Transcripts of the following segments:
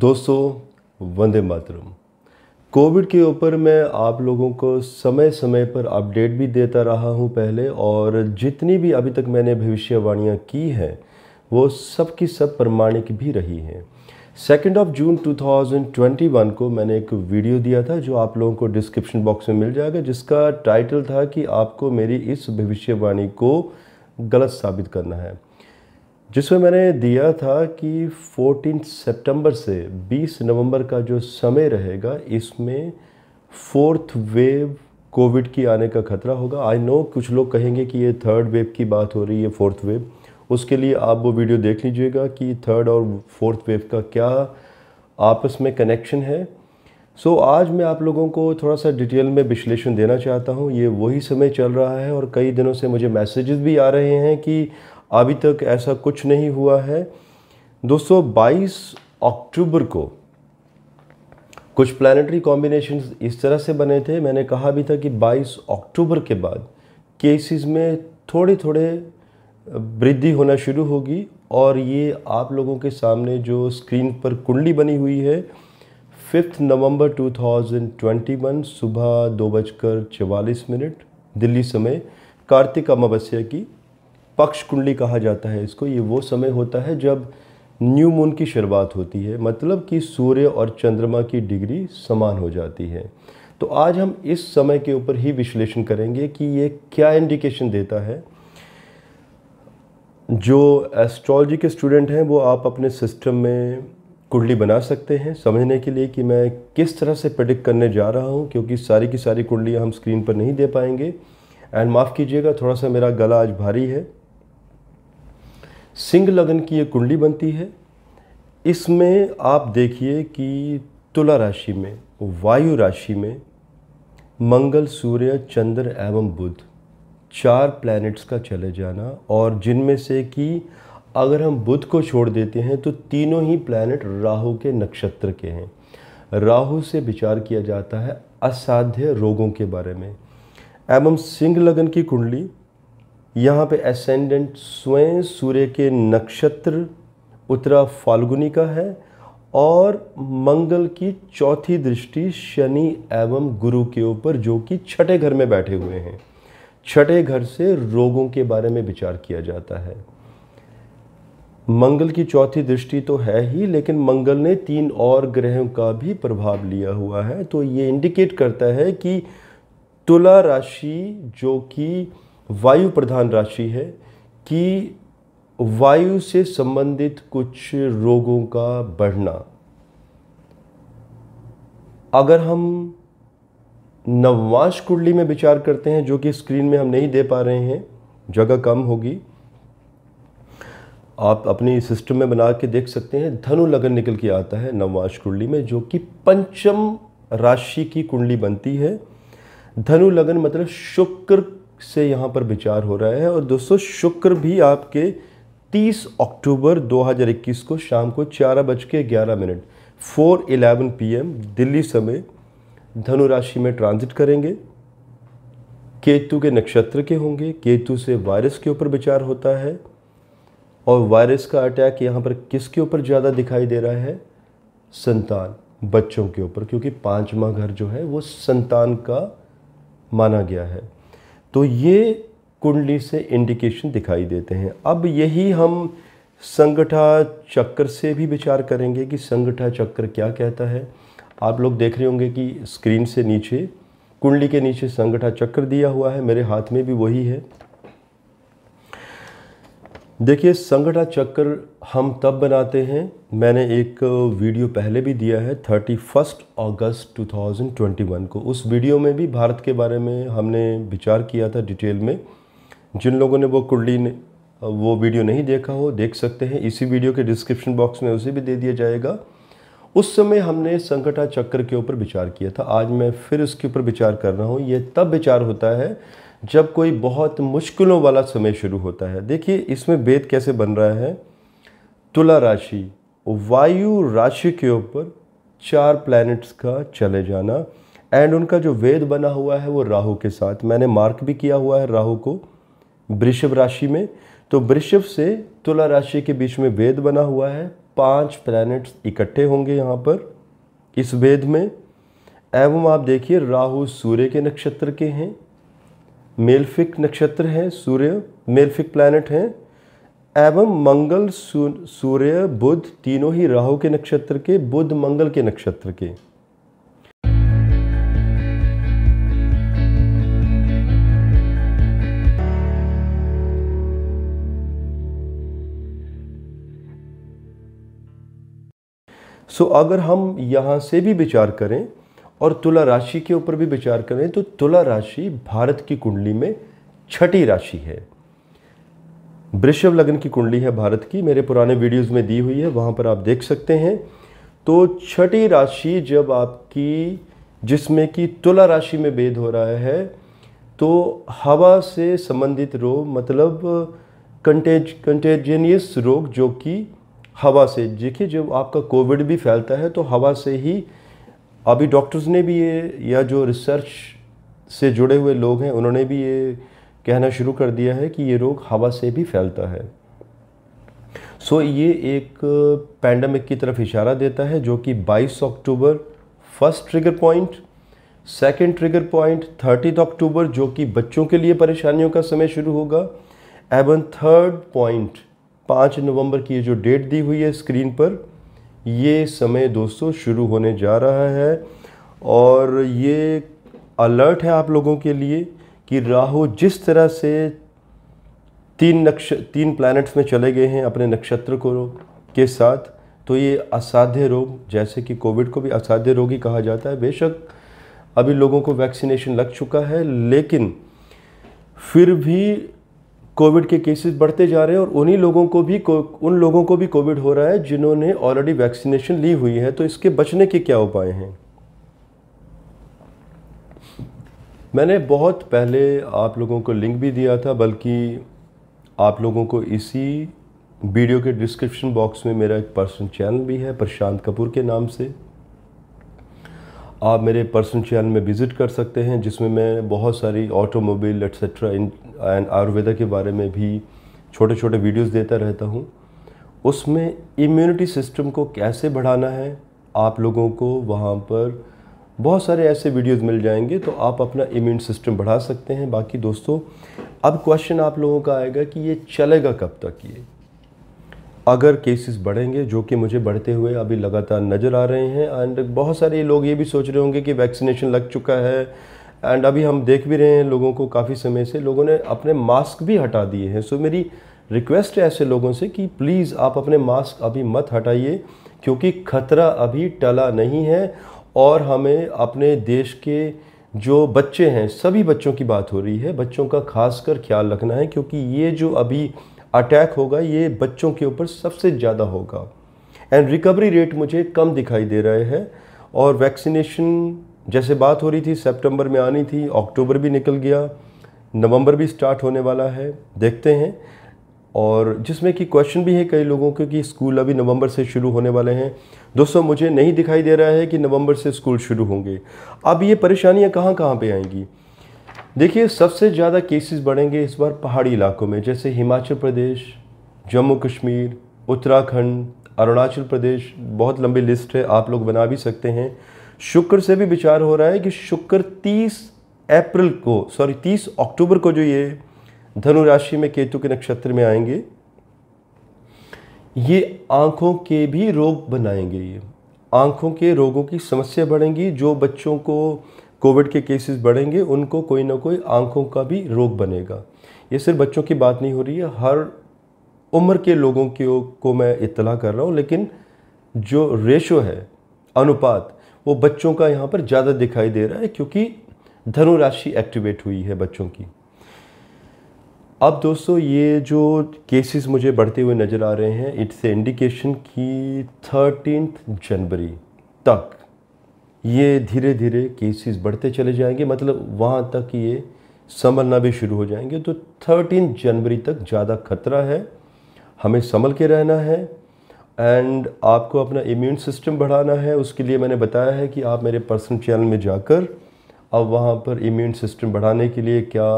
दोस्तों वंदे मातरम कोविड के ऊपर मैं आप लोगों को समय समय पर अपडेट भी देता रहा हूं पहले और जितनी भी अभी तक मैंने भविष्यवाणियां की हैं वो सब की सब प्रमाणिक भी रही हैं सेकेंड ऑफ जून 2021 को मैंने एक वीडियो दिया था जो आप लोगों को डिस्क्रिप्शन बॉक्स में मिल जाएगा जिसका टाइटल था कि आपको मेरी इस भविष्यवाणी को गलत साबित करना है जिसमें मैंने दिया था कि 14 सितंबर से 20 नवंबर का जो समय रहेगा इसमें फोर्थ वेव कोविड की आने का खतरा होगा आई नो कुछ लोग कहेंगे कि ये थर्ड वेव की बात हो रही है फोर्थ वेव उसके लिए आप वो वीडियो देख लीजिएगा कि थर्ड और फोर्थ वेव का क्या आपस में कनेक्शन है सो so, आज मैं आप लोगों को थोड़ा सा डिटेल में विश्लेषण देना चाहता हूँ ये वही समय चल रहा है और कई दिनों से मुझे मैसेजेस भी आ रहे हैं कि अभी तक ऐसा कुछ नहीं हुआ है 222 अक्टूबर को कुछ प्लानिटरी कॉम्बिनेशन इस तरह से बने थे मैंने कहा भी था कि 22 अक्टूबर के बाद केसेस में थोड़े थोड़े वृद्धि होना शुरू होगी और ये आप लोगों के सामने जो स्क्रीन पर कुंडली बनी हुई है फिफ्थ नवंबर 2021 सुबह दो बजकर चवालीस मिनट दिल्ली समय कार्तिक अमावस्या की पक्ष कुंडली कहा जाता है इसको ये वो समय होता है जब न्यू मून की शुरुआत होती है मतलब कि सूर्य और चंद्रमा की डिग्री समान हो जाती है तो आज हम इस समय के ऊपर ही विश्लेषण करेंगे कि ये क्या इंडिकेशन देता है जो एस्ट्रोलॉजी के स्टूडेंट हैं वो आप अपने सिस्टम में कुंडली बना सकते हैं समझने के लिए कि मैं किस तरह से प्रडिक्ट करने जा रहा हूँ क्योंकि सारी की सारी कुंडलियाँ हम स्क्रीन पर नहीं दे पाएंगे एंड माफ़ कीजिएगा थोड़ा सा मेरा गला आज भारी है सिंह लगन की ये कुंडली बनती है इसमें आप देखिए कि तुला राशि में वायु राशि में मंगल सूर्य चंद्र एवं बुध चार प्लैनेट्स का चले जाना और जिनमें से कि अगर हम बुध को छोड़ देते हैं तो तीनों ही प्लैनेट राहु के नक्षत्र के हैं राहु से विचार किया जाता है असाध्य रोगों के बारे में एवं सिंह लगन की कुंडली यहाँ पे एसेंडेंट स्वयं सूर्य के नक्षत्र उत्तरा फाल्गुनी का है और मंगल की चौथी दृष्टि शनि एवं गुरु के ऊपर जो कि छठे घर में बैठे हुए हैं छठे घर से रोगों के बारे में विचार किया जाता है मंगल की चौथी दृष्टि तो है ही लेकिन मंगल ने तीन और ग्रहों का भी प्रभाव लिया हुआ है तो ये इंडिकेट करता है कि तुला राशि जो कि वायु प्रधान राशि है कि वायु से संबंधित कुछ रोगों का बढ़ना अगर हम नववाश कुंडली में विचार करते हैं जो कि स्क्रीन में हम नहीं दे पा रहे हैं जगह कम होगी आप अपनी सिस्टम में बना के देख सकते हैं धनु लगन निकल के आता है नववांश कुंडली में जो कि पंचम राशि की कुंडली बनती है धनु लगन मतलब शुक्र से यहाँ पर विचार हो रहा है और दोस्तों शुक्र भी आपके 30 अक्टूबर 2021 को शाम को चार बज के ग्यारह minute four eleven P Delhi समय धनु राशि में ट्रांजिट करेंगे केतु के नक्षत्र के होंगे केतु से वायरस के ऊपर विचार होता है और वायरस का अटैक यहाँ पर किसके ऊपर ज़्यादा दिखाई दे रहा है संतान बच्चों के ऊपर क्योंकि पांचवा घर जो है वो संतान का माना गया है तो ये कुंडली से इंडिकेशन दिखाई देते हैं अब यही हम संगठा चक्र से भी विचार करेंगे कि संगठा चक्र क्या कहता है आप लोग देख रहे होंगे कि स्क्रीन से नीचे कुंडली के नीचे संगठा चक्र दिया हुआ है मेरे हाथ में भी वही है देखिए संगठा चक्र हम तब बनाते हैं मैंने एक वीडियो पहले भी दिया है थर्टी फर्स्ट अगस्त 2021 को उस वीडियो में भी भारत के बारे में हमने विचार किया था डिटेल में जिन लोगों ने वो कुंडली ने वो वीडियो नहीं देखा हो देख सकते हैं इसी वीडियो के डिस्क्रिप्शन बॉक्स में उसे भी दे दिया जाएगा उस समय हमने संकटा चक्र के ऊपर विचार किया था आज मैं फिर उसके ऊपर विचार कर रहा हूँ ये तब विचार होता है जब कोई बहुत मुश्किलों वाला समय शुरू होता है देखिए इसमें वेद कैसे बन रहा है तुला राशि वायु राशि के ऊपर चार प्लैनेट्स का चले जाना एंड उनका जो वेद बना हुआ है वो राहु के साथ मैंने मार्क भी किया हुआ है राहु को वृषभ राशि में तो वृषभ से तुला राशि के बीच में वेद बना हुआ है पांच प्लैनेट्स इकट्ठे होंगे यहाँ पर इस वेद में एवं आप देखिए राहु सूर्य के नक्षत्र के हैं मेलफिक नक्षत्र हैं सूर्य मेलफिक प्लैनेट हैं एवं मंगल सूर्य बुध तीनों ही राहु के नक्षत्र के बुध मंगल के नक्षत्र के सो so, अगर हम यहाँ से भी विचार करें और तुला राशि के ऊपर भी विचार करें तो तुला राशि भारत की कुंडली में छठी राशि है वृषभ लग्न की कुंडली है भारत की मेरे पुराने वीडियोस में दी हुई है वहाँ पर आप देख सकते हैं तो छठी राशि जब आपकी जिसमें कि तुला राशि में भेद हो रहा है तो हवा से संबंधित रोग मतलब कंटेज कंटेजेनियस रोग जो कि हवा से देखिए जब आपका कोविड भी फैलता है तो हवा से ही अभी डॉक्टर्स ने भी ये या जो रिसर्च से जुड़े हुए लोग हैं उन्होंने भी ये कहना शुरू कर दिया है कि ये रोग हवा से भी फैलता है सो so, ये एक पैंडमिक की तरफ इशारा देता है जो कि 22 October first trigger point second trigger point thirtieth October जो कि बच्चों के लिए परेशानियों का समय शुरू होगा एवं थर्ड पॉइंट पाँच नवंबर की जो डेट दी हुई है स्क्रीन पर ये समय दोस्तों शुरू होने जा रहा है और ये अलर्ट है आप लोगों के लिए कि राहु जिस तरह से तीन नक्श तीन प्लैनेट्स में चले गए हैं अपने नक्षत्र को के साथ तो ये असाध्य रोग जैसे कि कोविड को भी असाध्य रोग ही कहा जाता है बेशक अभी लोगों को वैक्सीनेशन लग चुका है लेकिन फिर भी कोविड के केसेस बढ़ते जा रहे हैं और उन्हीं लोगों को भी उन लोगों को भी कोविड हो रहा है जिन्होंने ऑलरेडी वैक्सीनेशन ली हुई है तो इसके बचने के क्या उपाय हैं मैंने बहुत पहले आप लोगों को लिंक भी दिया था बल्कि आप लोगों को इसी वीडियो के डिस्क्रिप्शन बॉक्स में मेरा एक पर्सनल चैनल भी है प्रशांत कपूर के नाम से आप मेरे पर्सनल चैनल में विज़िट कर सकते हैं जिसमें मैं बहुत सारी ऑटोमोबाइल एट्सट्रा एंड आयुर्वेदा के बारे में भी छोटे छोटे वीडियोस देता रहता हूँ उसमें इम्यूनिटी सिस्टम को कैसे बढ़ाना है आप लोगों को वहाँ पर बहुत सारे ऐसे वीडियोस मिल जाएंगे तो आप अपना इम्यून सिस्टम बढ़ा सकते हैं बाकी दोस्तों अब क्वेश्चन आप लोगों का आएगा कि ये चलेगा कब तक ये अगर केसेस बढ़ेंगे जो कि मुझे बढ़ते हुए अभी लगातार नज़र आ रहे हैं एंड बहुत सारे लोग ये भी सोच रहे होंगे कि वैक्सीनेशन लग चुका है एंड अभी हम देख भी रहे हैं लोगों को काफ़ी समय से लोगों ने अपने मास्क भी हटा दिए हैं सो मेरी रिक्वेस्ट है ऐसे लोगों से कि प्लीज़ आप अपने मास्क अभी मत हटाइए क्योंकि खतरा अभी टला नहीं है और हमें अपने देश के जो बच्चे हैं सभी बच्चों की बात हो रही है बच्चों का खासकर ख्याल रखना है क्योंकि ये जो अभी अटैक होगा ये बच्चों के ऊपर सबसे ज़्यादा होगा एंड रिकवरी रेट मुझे कम दिखाई दे रहे हैं और वैक्सीनेशन जैसे बात हो रही थी सितंबर में आनी थी अक्टूबर भी निकल गया नवंबर भी स्टार्ट होने वाला है देखते हैं और जिसमें कि क्वेश्चन भी है कई लोगों के कि स्कूल अभी नवंबर से शुरू होने वाले हैं दोस्तों मुझे नहीं दिखाई दे रहा है कि नवंबर से स्कूल शुरू होंगे अब ये परेशानियां कहाँ कहाँ पे आएंगी देखिए सबसे ज़्यादा केसेस बढ़ेंगे इस बार पहाड़ी इलाकों में जैसे हिमाचल प्रदेश जम्मू कश्मीर उत्तराखंड अरुणाचल प्रदेश बहुत लंबी लिस्ट है आप लोग बना भी सकते हैं शुक्र से भी विचार हो रहा है कि शुक्र 30 अप्रैल को सॉरी 30 अक्टूबर को जो ये धनु राशि में केतु के नक्षत्र में आएंगे ये आँखों के भी रोग बनाएंगे ये आँखों के रोगों की समस्या बढ़ेंगी जो बच्चों को कोविड के केसेस बढ़ेंगे उनको कोई ना कोई आंखों का भी रोग बनेगा ये सिर्फ बच्चों की बात नहीं हो रही है हर उम्र के लोगों के को मैं इतला कर रहा हूँ लेकिन जो रेशो है अनुपात वो बच्चों का यहाँ पर ज़्यादा दिखाई दे रहा है क्योंकि धनुराशि एक्टिवेट हुई है बच्चों की अब दोस्तों ये जो केसेस मुझे बढ़ते हुए नज़र आ रहे हैं इट्स ए इंडिकेशन कि थर्टीन जनवरी तक ये धीरे धीरे केसेस बढ़ते चले जाएंगे मतलब वहाँ तक ये संभलना भी शुरू हो जाएंगे तो थर्टीन जनवरी तक ज़्यादा खतरा है हमें संभल के रहना है एंड आपको अपना इम्यून सिस्टम बढ़ाना है उसके लिए मैंने बताया है कि आप मेरे पर्सनल चैनल में जाकर अब वहाँ पर इम्यून सिस्टम बढ़ाने के लिए क्या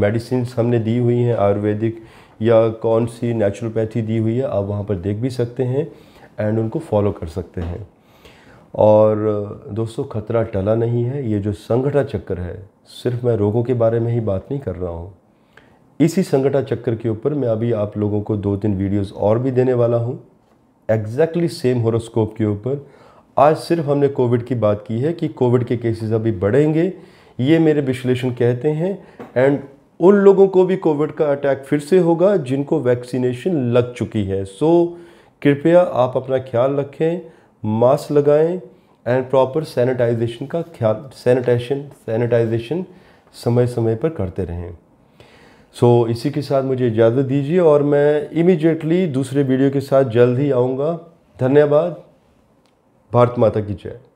मेडिसिन हमने दी हुई हैं आयुर्वेदिक या कौन सी नेचुरोपैथी दी हुई है आप वहाँ पर देख भी सकते हैं एंड उनको फॉलो कर सकते हैं और दोस्तों खतरा टला नहीं है ये जो संगठा चक्कर है सिर्फ मैं रोगों के बारे में ही बात नहीं कर रहा हूँ इसी संगठा चक्कर के ऊपर मैं अभी आप लोगों को दो तीन वीडियोस और भी देने वाला हूँ एग्जैक्टली सेम होरोस्कोप के ऊपर आज सिर्फ हमने कोविड की बात की है कि कोविड के केसेस अभी बढ़ेंगे ये मेरे विश्लेषण कहते हैं एंड उन लोगों को भी कोविड का अटैक फिर से होगा जिनको वैक्सीनेशन लग चुकी है सो कृपया आप अपना ख्याल रखें मास्क लगाएं एंड प्रॉपर सैनिटाइजेशन का ख्याल सैनिटाइजेशन सैनिटाइजेशन समय समय पर करते रहें सो so, इसी के साथ मुझे इजाज़त दीजिए और मैं इमीडिएटली दूसरे वीडियो के साथ जल्द ही आऊँगा धन्यवाद भारत माता की जय